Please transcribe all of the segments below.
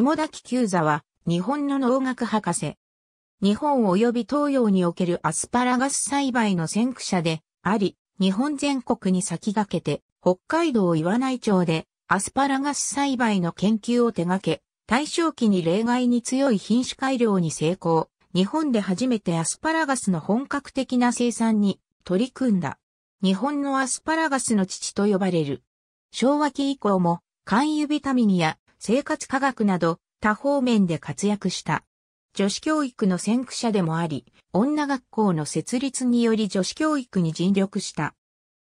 下滝久座は、日本の農学博士。日本及び東洋におけるアスパラガス栽培の先駆者であり、日本全国に先駆けて、北海道岩内町でアスパラガス栽培の研究を手掛け、大正期に例外に強い品種改良に成功、日本で初めてアスパラガスの本格的な生産に取り組んだ。日本のアスパラガスの父と呼ばれる。昭和期以降も、肝油ビタミンや生活科学など多方面で活躍した。女子教育の先駆者でもあり、女学校の設立により女子教育に尽力した。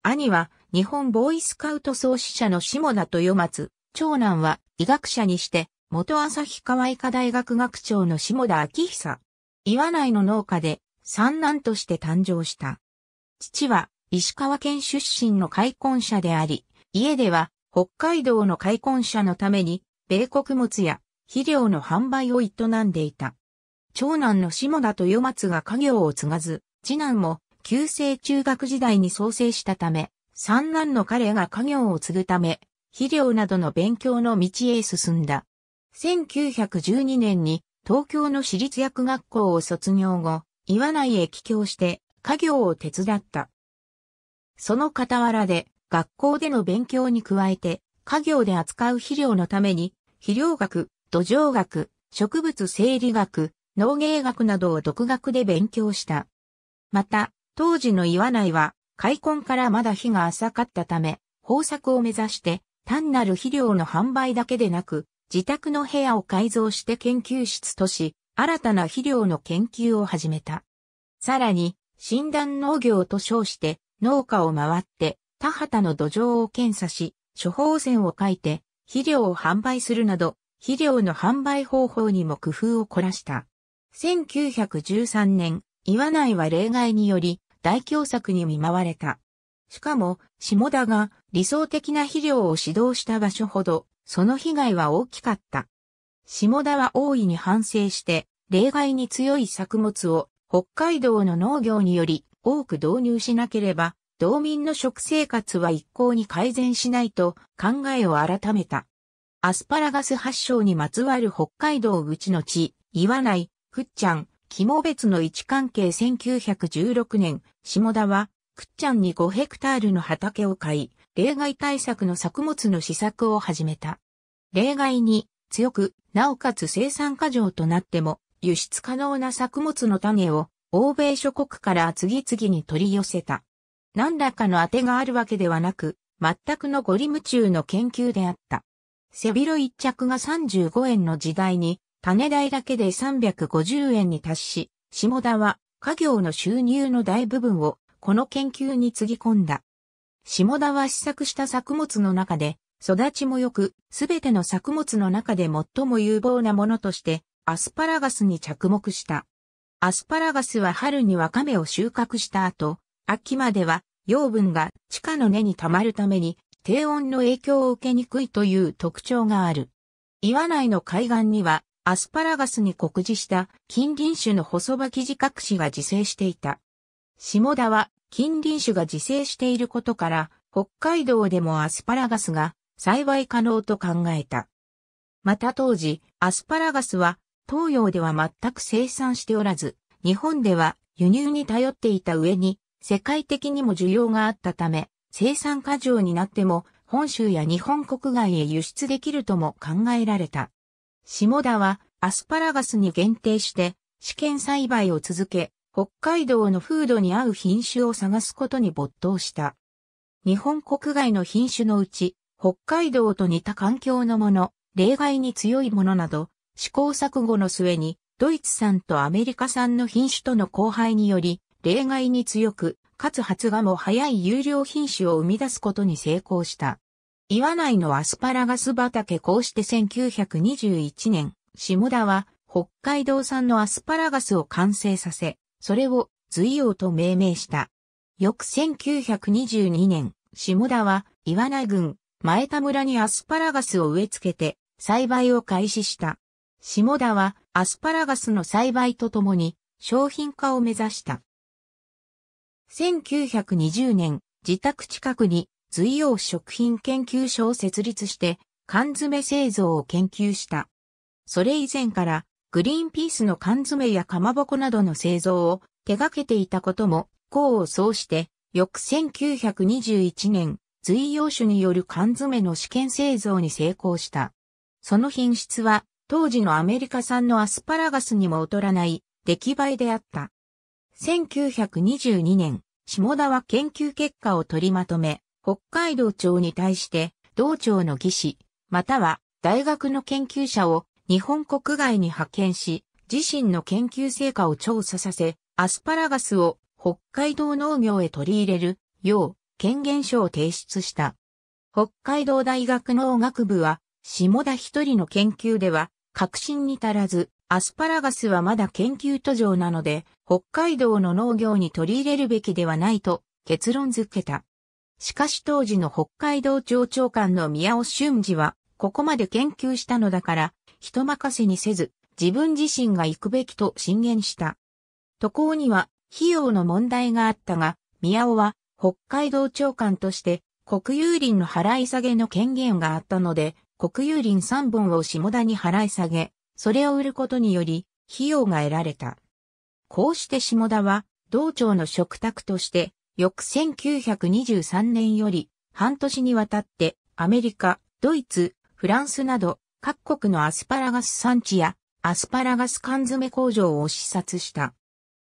兄は日本ボーイスカウト創始者の下田豊松、長男は医学者にして、元旭川医科大学学長の下田昭久。岩内の農家で三男として誕生した。父は石川県出身の開墾者であり、家では北海道の開墾者のために米穀物や肥料の販売を営んでいた。長男の下田豊松が家業を継がず、次男も旧制中学時代に創生したため、三男の彼が家業を継ぐため、肥料などの勉強の道へ進んだ。1912年に東京の私立薬学校を卒業後、岩内へ帰郷して家業を手伝った。その傍らで学校での勉強に加えて家業で扱う肥料のために、肥料学、土壌学、植物生理学、農芸学などを独学で勉強した。また、当時の岩内は、開墾からまだ日が浅かったため、豊作を目指して、単なる肥料の販売だけでなく、自宅の部屋を改造して研究室とし、新たな肥料の研究を始めた。さらに、診断農業と称して、農家を回って、田畑の土壌を検査し、処方箋を書いて、肥料を販売するなど、肥料の販売方法にも工夫を凝らした。1913年、岩内は例外により、大凶作に見舞われた。しかも、下田が理想的な肥料を指導した場所ほど、その被害は大きかった。下田は大いに反省して、例外に強い作物を北海道の農業により多く導入しなければ道民の食生活は一向に改善しないと考えを改めた。アスパラガス発祥にまつわる北海道口の地、岩内、くっちゃん、肝別の位置関係1916年、下田は、くっちゃんに5ヘクタールの畑を買い、例外対策の作物の施策を始めた。例外に強く、なおかつ生産過剰となっても、輸出可能な作物の種を、欧米諸国から次々に取り寄せた。何らかの当てがあるわけではなく、全くのゴリ夢中の研究であった。背広一着が35円の時代に、種代だけで350円に達し、下田は家業の収入の大部分をこの研究につぎ込んだ。下田は試作した作物の中で、育ちも良く、すべての作物の中で最も有望なものとして、アスパラガスに着目した。アスパラガスは春にワカメを収穫した後、秋までは養分が地下の根に溜まるために低温の影響を受けにくいという特徴がある。岩内の海岸にはアスパラガスに酷似した近隣種の細葉生地隠しが自生していた。下田は近隣種が自生していることから北海道でもアスパラガスが栽培可能と考えた。また当時、アスパラガスは東洋では全く生産しておらず、日本では輸入に頼っていた上に世界的にも需要があったため、生産過剰になっても本州や日本国外へ輸出できるとも考えられた。下田はアスパラガスに限定して試験栽培を続け、北海道の風土に合う品種を探すことに没頭した。日本国外の品種のうち、北海道と似た環境のもの、例外に強いものなど、試行錯誤の末に、ドイツ産とアメリカ産の品種との交配により、例外に強く、かつ発芽も早い優良品種を生み出すことに成功した。岩内のアスパラガス畑こうして1921年、下田は北海道産のアスパラガスを完成させ、それを随王と命名した。翌1922年、下田は岩内郡前田村にアスパラガスを植え付けて栽培を開始した。下田はアスパラガスの栽培とともに商品化を目指した。1920年、自宅近くに随養食品研究所を設立して、缶詰製造を研究した。それ以前から、グリーンピースの缶詰やかまぼこなどの製造を手掛けていたことも、功を奏して、翌1921年、随養種による缶詰の試験製造に成功した。その品質は、当時のアメリカ産のアスパラガスにも劣らない、出来栄えであった。1922年、下田は研究結果を取りまとめ、北海道庁に対して、道庁の技師、または大学の研究者を日本国外に派遣し、自身の研究成果を調査させ、アスパラガスを北海道農業へ取り入れるよう権限書を提出した。北海道大学農学部は、下田一人の研究では、革新に足らず、アスパラガスはまだ研究途上なので、北海道の農業に取り入れるべきではないと結論づけた。しかし当時の北海道庁長官の宮尾俊二は、ここまで研究したのだから、人任せにせず、自分自身が行くべきと進言した。渡航には、費用の問題があったが、宮尾は、北海道長官として、国有林の払い下げの権限があったので、国有林3本を下田に払い下げ、それを売ることにより、費用が得られた。こうして下田は、道庁の食卓として、翌1923年より、半年にわたって、アメリカ、ドイツ、フランスなど、各国のアスパラガス産地や、アスパラガス缶詰工場を視察した。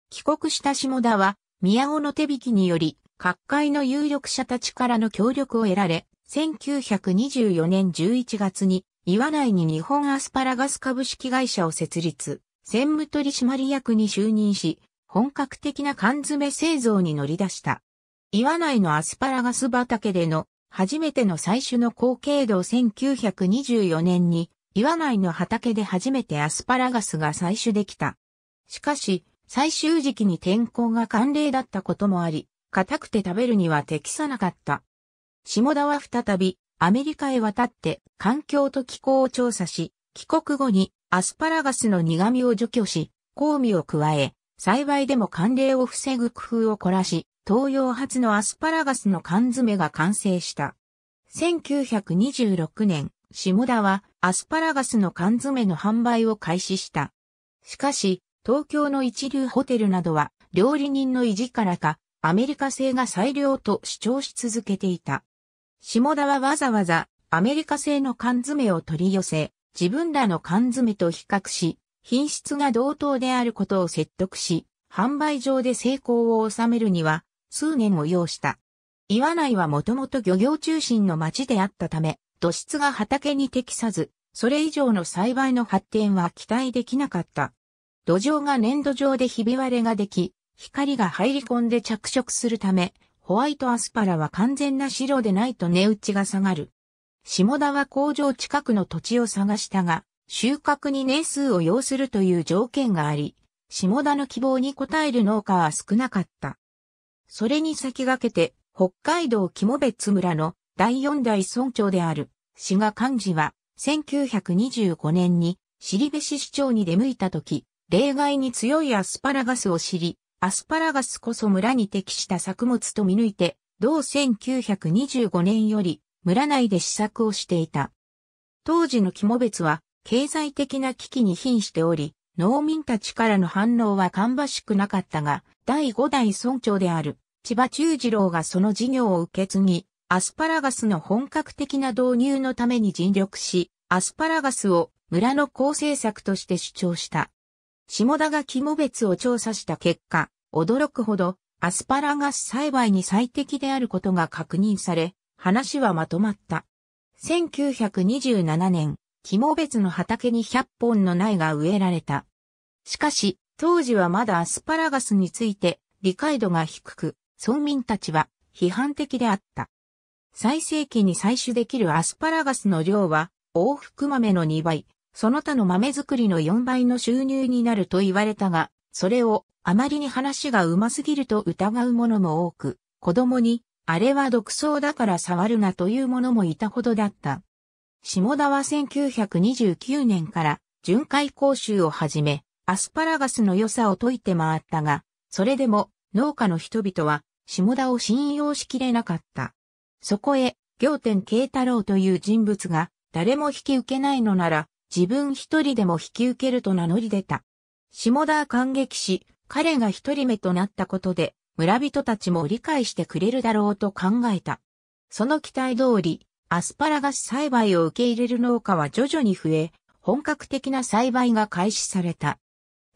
帰国した下田は、宮尾の手引きにより、各界の有力者たちからの協力を得られ、1924年11月に岩内に日本アスパラガス株式会社を設立、専務取締役に就任し、本格的な缶詰製造に乗り出した。岩内のアスパラガス畑での初めての最初の後継度1924年に岩内の畑で初めてアスパラガスが採取できた。しかし、最終時期に天候が寒冷だったこともあり、硬くて食べるには適さなかった。下田は再びアメリカへ渡って環境と気候を調査し、帰国後にアスパラガスの苦味を除去し、香味を加え、栽培でも寒冷を防ぐ工夫を凝らし、東洋初のアスパラガスの缶詰が完成した。1926年、下田はアスパラガスの缶詰の販売を開始した。しかし、東京の一流ホテルなどは料理人の意地からか、アメリカ製が最良と主張し続けていた。下田はわざわざアメリカ製の缶詰を取り寄せ、自分らの缶詰と比較し、品質が同等であることを説得し、販売上で成功を収めるには、数年を要した。岩内はもともと漁業中心の町であったため、土質が畑に適さず、それ以上の栽培の発展は期待できなかった。土壌が粘土状でひび割れができ、光が入り込んで着色するため、ホワイトアスパラは完全な白でないと値打ちが下がる。下田は工場近くの土地を探したが、収穫に年数を要するという条件があり、下田の希望に応える農家は少なかった。それに先駆けて、北海道肝別村の第四代村長である、志賀幹事は、1925年に、尻べし市長に出向いた時、例外に強いアスパラガスを知り、アスパラガスこそ村に適した作物と見抜いて、同1925年より村内で試作をしていた。当時の肝別は経済的な危機に瀕しており、農民たちからの反応は芳しくなかったが、第5代村長である千葉中次郎がその事業を受け継ぎ、アスパラガスの本格的な導入のために尽力し、アスパラガスを村の構成策として主張した。下田が肝別を調査した結果、驚くほどアスパラガス栽培に最適であることが確認され、話はまとまった。1927年、肝別の畑に100本の苗が植えられた。しかし、当時はまだアスパラガスについて理解度が低く、村民たちは批判的であった。最盛期に採取できるアスパラガスの量は、往復豆の2倍、その他の豆作りの4倍の収入になると言われたが、それをあまりに話がうますぎると疑う者も多く、子供に、あれは独創だから触るなという者もいたほどだった。下田は1929年から巡回講習を始め、アスパラガスの良さを説いて回ったが、それでも農家の人々は下田を信用しきれなかった。そこへ、行天慶太郎という人物が誰も引き受けないのなら、自分一人でも引き受けると名乗り出た。下田感激し、彼が一人目となったことで、村人たちも理解してくれるだろうと考えた。その期待通り、アスパラガス栽培を受け入れる農家は徐々に増え、本格的な栽培が開始された。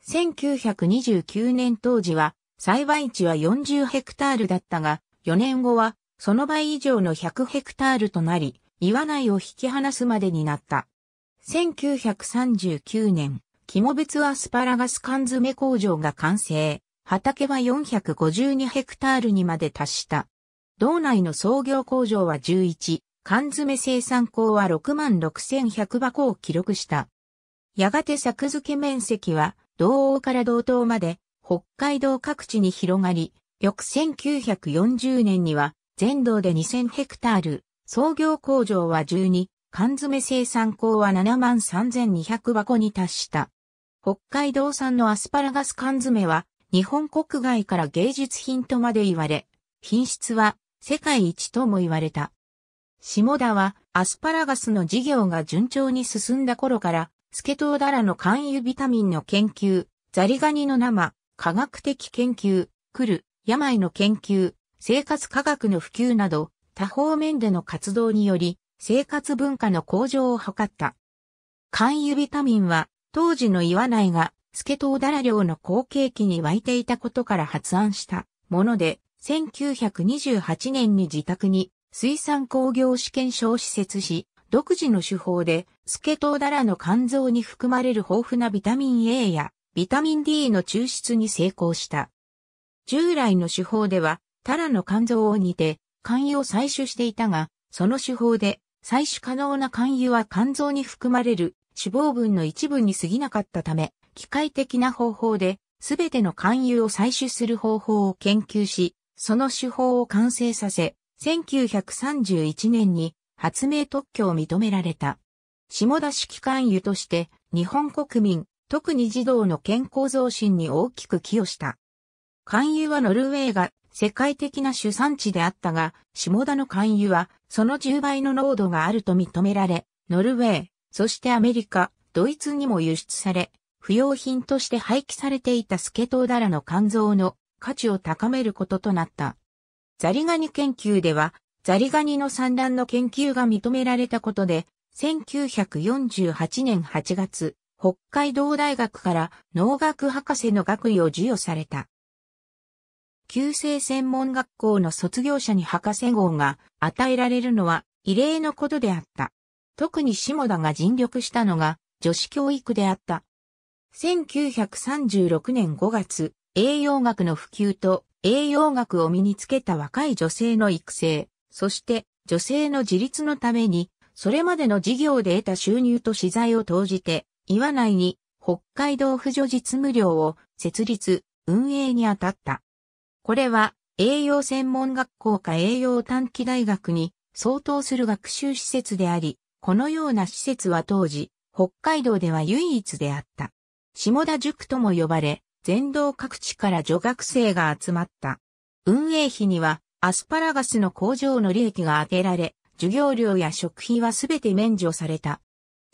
1929年当時は、栽培地は40ヘクタールだったが、4年後は、その倍以上の100ヘクタールとなり、岩内を引き離すまでになった。1939年、肝別アスパラガス缶詰工場が完成。畑は452ヘクタールにまで達した。道内の創業工場は11、缶詰生産工は66,100箱を記録した。やがて作付け面積は、道央から道東まで、北海道各地に広がり、翌1940年には、全道で2000ヘクタール、創業工場は12、缶詰生産口は7万3200箱に達した。北海道産のアスパラガス缶詰は日本国外から芸術品とまで言われ、品質は世界一とも言われた。下田はアスパラガスの事業が順調に進んだ頃から、スケトウダラの肝油ビタミンの研究、ザリガニの生、科学的研究、来る、病の研究、生活科学の普及など、多方面での活動により、生活文化の向上を図った。肝油ビタミンは、当時の岩内が、スケトウダラ漁の後継期に湧いていたことから発案したもので、1928年に自宅に水産工業試験所を施設し、独自の手法で、スケトウダラの肝臓に含まれる豊富なビタミン A やビタミン D の抽出に成功した。従来の手法では、タラの肝臓を煮て、肝油を採取していたが、その手法で採取可能な肝油は肝臓に含まれる脂肪分の一部に過ぎなかったため、機械的な方法で、すべての肝油を採取する方法を研究し、その手法を完成させ、1931年に発明特許を認められた。下田式肝油として、日本国民、特に児童の健康増進に大きく寄与した。肝油はノルウェーが世界的な主産地であったが、下田の肝油は、その10倍の濃度があると認められ、ノルウェー、そしてアメリカ、ドイツにも輸出され、不要品として廃棄されていたスケトウダラの肝臓の価値を高めることとなった。ザリガニ研究では、ザリガニの産卵の研究が認められたことで、1948年8月、北海道大学から農学博士の学位を授与された。旧制専門学校の卒業者に博士号が与えられるのは異例のことであった。特に下田が尽力したのが女子教育であった。1936年5月、栄養学の普及と栄養学を身につけた若い女性の育成、そして女性の自立のために、それまでの事業で得た収入と資材を投じて、岩内に北海道婦女実務寮を設立、運営に当たった。これは栄養専門学校か栄養短期大学に相当する学習施設であり、このような施設は当時、北海道では唯一であった。下田塾とも呼ばれ、全道各地から女学生が集まった。運営費には、アスパラガスの工場の利益が当てられ、授業料や食費はすべて免除された。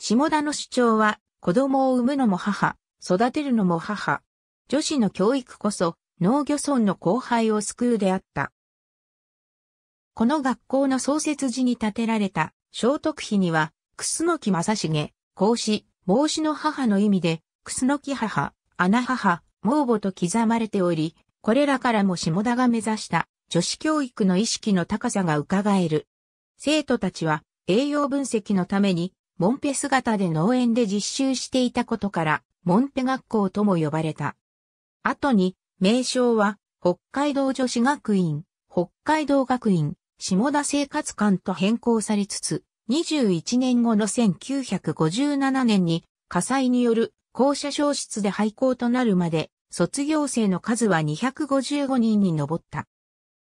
下田の主張は、子供を産むのも母、育てるのも母。女子の教育こそ、農漁村の後輩を救うであった。この学校の創設時に建てられた聖徳碑には、楠木正成、孔子、孟子の母の意味で、楠木母、穴母、孟母と刻まれており、これらからも下田が目指した女子教育の意識の高さが伺える。生徒たちは栄養分析のために、モンペ姿で農園で実習していたことから、モンペ学校とも呼ばれた。後に、名称は、北海道女子学院、北海道学院、下田生活館と変更されつつ、21年後の1957年に火災による校舎消失で廃校となるまで、卒業生の数は255人に上った。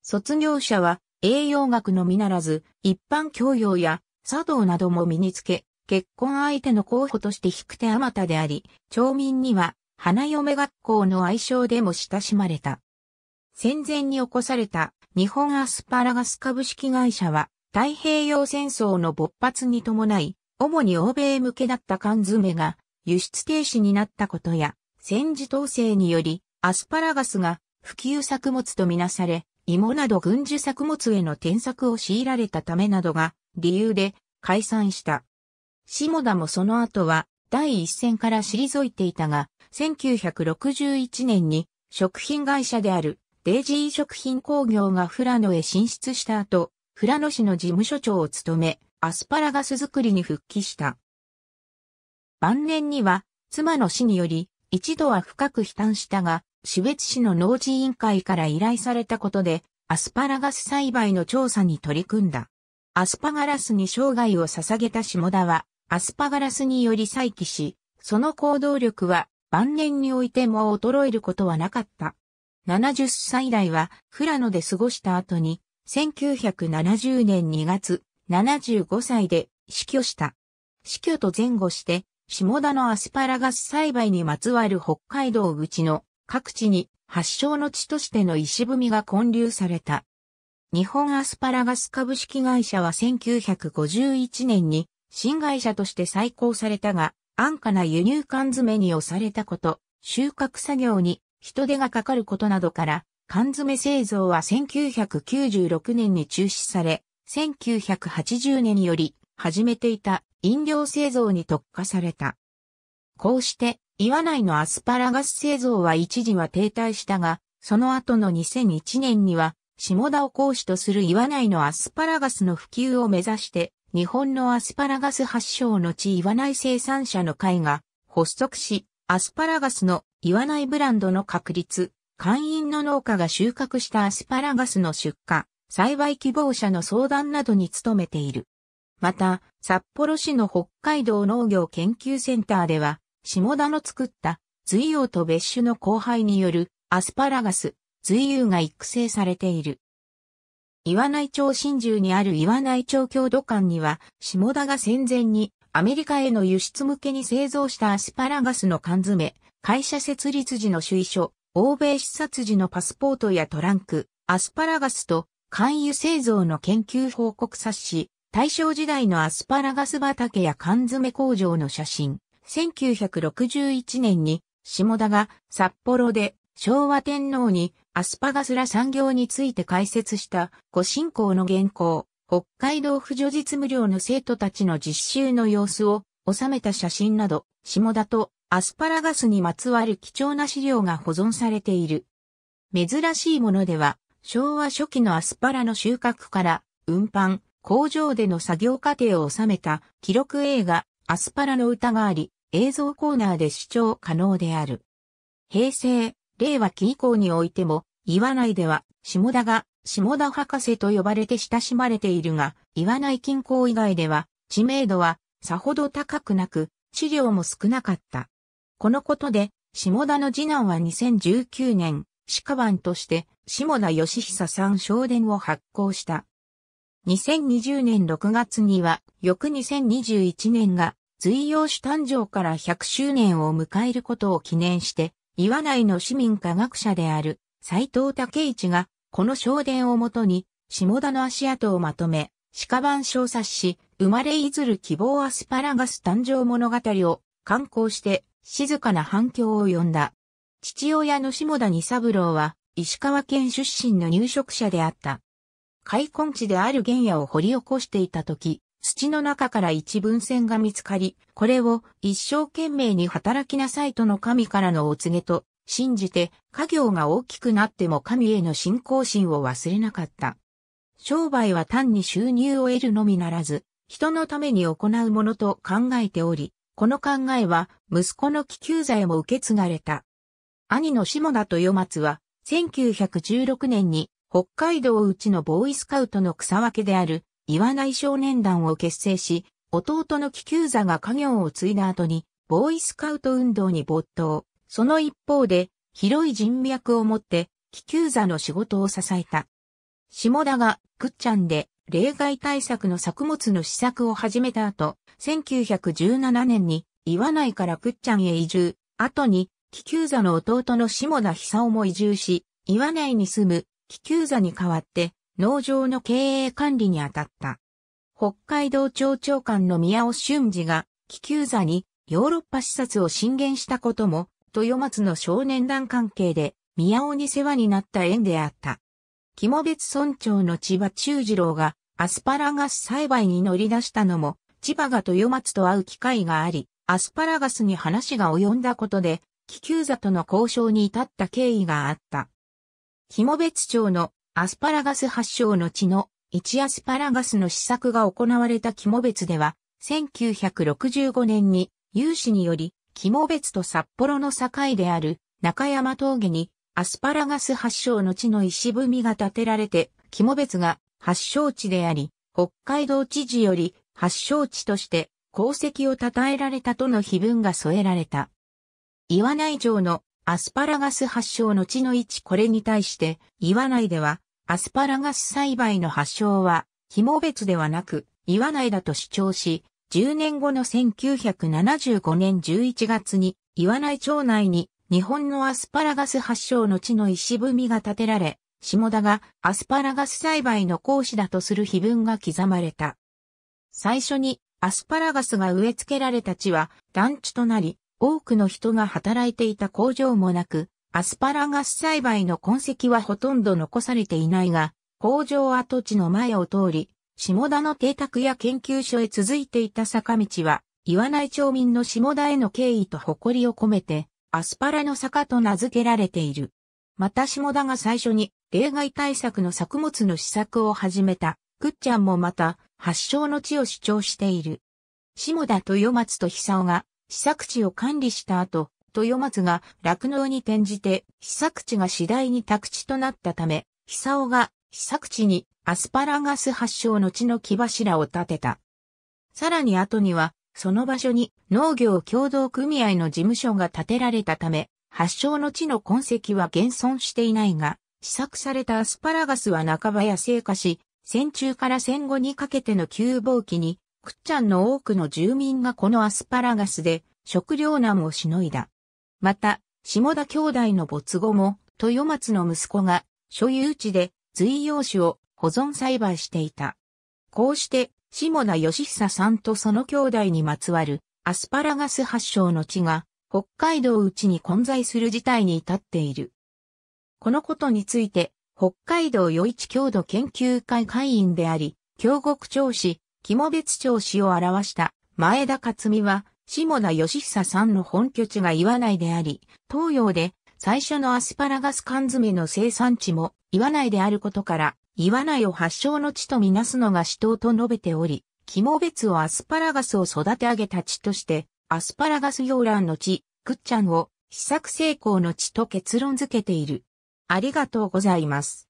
卒業者は栄養学のみならず、一般教養や茶道なども身につけ、結婚相手の候補として引く手あまたであり、町民には花嫁学校の愛称でも親しまれた。戦前に起こされた日本アスパラガス株式会社は太平洋戦争の勃発に伴い、主に欧米向けだった缶詰が輸出停止になったことや、戦時統制によりアスパラガスが普及作物とみなされ、芋など軍需作物への転作を強いられたためなどが理由で解散した。下田もその後は第一線から退いていたが、1961年に食品会社であるデイジー食品工業がフラノへ進出した後、フラノ市の事務所長を務め、アスパラガス作りに復帰した。晩年には、妻の死により、一度は深く悲嘆したが、死別市の農事委員会から依頼されたことで、アスパラガス栽培の調査に取り組んだ。アスパガラスに生涯を捧げた下田は、アスパガラスにより再起し、その行動力は晩年においても衰えることはなかった。70歳代は富良野で過ごした後に、1970年2月、75歳で死去した。死去と前後して、下田のアスパラガス栽培にまつわる北海道口の各地に発祥の地としての石踏みが建立された。日本アスパラガス株式会社は1951年に新会社として再興されたが、安価な輸入缶詰に押されたこと、収穫作業に人手がかかることなどから、缶詰製造は1996年に中止され、1980年より始めていた飲料製造に特化された。こうして、岩内のアスパラガス製造は一時は停滞したが、その後の2001年には、下田を講師とする岩内のアスパラガスの普及を目指して、日本のアスパラガス発祥の地岩内生産者の会が発足し、アスパラガスの岩内ブランドの確立、会員の農家が収穫したアスパラガスの出荷、栽培希望者の相談などに努めている。また、札幌市の北海道農業研究センターでは、下田の作った随用と別種の交配によるアスパラガス、随用が育成されている。岩内町新珠にある岩内町郷土館には、下田が戦前にアメリカへの輸出向けに製造したアスパラガスの缶詰、会社設立時の主意書、欧米視察時のパスポートやトランク、アスパラガスと缶油製造の研究報告冊子、大正時代のアスパラガス畑や缶詰工場の写真、1961年に下田が札幌で昭和天皇にアスパガスラ産業について解説した古信仰の原稿、北海道婦女実務寮の生徒たちの実習の様子を収めた写真など、下田とアスパラガスにまつわる貴重な資料が保存されている。珍しいものでは、昭和初期のアスパラの収穫から運搬、工場での作業過程を収めた記録映画アスパラの歌があり、映像コーナーで視聴可能である。平成、令和期以降においても、岩内では、下田が、下田博士と呼ばれて親しまれているが、岩内近郊以外では、知名度は、さほど高くなく、資料も少なかった。このことで、下田の次男は2019年、鹿番として、下田義久さん小伝を発行した。2020年6月には、翌2021年が、随用主誕生から100周年を迎えることを記念して、岩内の市民科学者である斎藤武一が、この証伝をもとに、下田の足跡をまとめ、鹿番小冊子、生まれいずる希望アスパラガス誕生物語を刊行して静かな反響を呼んだ。父親の下田二三郎は石川県出身の入植者であった。開墾地である原野を掘り起こしていた時、土の中から一文線が見つかり、これを一生懸命に働きなさいとの神からのお告げと信じて、家業が大きくなっても神への信仰心を忘れなかった。商売は単に収入を得るのみならず、人のために行うものと考えており、この考えは息子の気球罪も受け継がれた。兄の下田豊松は、1916年に北海道内のボーイスカウトの草分けである岩内少年団を結成し、弟の気球座が家業を継いだ後に、ボーイスカウト運動に没頭。その一方で、広い人脈を持って、気球座の仕事を支えた。下田が、くっちゃんで、例外対策の作物の施策を始めた後、1917年に、岩内からくっちゃんへ移住。後に、気球座の弟の下田久夫も移住し、岩内に住む気球座に代わって、農場の経営管理に当たった。北海道庁長官の宮尾俊二が気球座にヨーロッパ視察を進言したことも、豊松の少年団関係で宮尾に世話になった縁であった。肝別村長の千葉中次郎がアスパラガス栽培に乗り出したのも、千葉が豊松と会う機会があり、アスパラガスに話が及んだことで、気球座との交渉に至った経緯があった。肝別町のアスパラガス発祥の地の一アスパラガスの試作が行われた肝別では、1965年に有志により、肝別と札幌の境である中山峠にアスパラガス発祥の地の石踏みが建てられて、肝別が発祥地であり、北海道知事より発祥地として功績を称えられたとの碑文が添えられた。岩内城のアスパラガス発祥の地の位置これに対して、岩内ではアスパラガス栽培の発祥は、紐別ではなく、岩内だと主張し、10年後の1975年11月に、岩内町内に日本のアスパラガス発祥の地の石踏みが建てられ、下田がアスパラガス栽培の講師だとする碑文が刻まれた。最初にアスパラガスが植え付けられた地は団地となり、多くの人が働いていた工場もなく、アスパラガス栽培の痕跡はほとんど残されていないが、工場跡地の前を通り、下田の邸宅や研究所へ続いていた坂道は、岩内町民の下田への敬意と誇りを込めて、アスパラの坂と名付けられている。また下田が最初に、例外対策の作物の施策を始めた、くっちゃんもまた、発祥の地を主張している。下田豊松と久男が、施策地を管理した後、豊松が酪農に転じて、被作地が次第に宅地となったため、久尾が被作地にアスパラガス発祥の地の木柱を建てた。さらに後には、その場所に農業共同組合の事務所が建てられたため、発祥の地の痕跡は現存していないが、試作されたアスパラガスは半ば野生化し、戦中から戦後にかけての急暴期に、くっちゃんの多くの住民がこのアスパラガスで食糧難をしのいだ。また、下田兄弟の没後も、豊松の息子が所有地で随用種を保存栽培していた。こうして、下田義久さんとその兄弟にまつわるアスパラガス発祥の地が北海道内に混在する事態に至っている。このことについて、北海道余市郷土研究会会員であり、京極町市、肝別町市を表した前田勝美は、下田義久さんの本拠地が岩内であり、東洋で最初のアスパラガス缶詰の生産地も岩内であることから、岩内を発祥の地とみなすのが死闘と述べており、肝別をアスパラガスを育て上げた地として、アスパラガス洋蘭の地、くっちゃんを試作成功の地と結論付けている。ありがとうございます。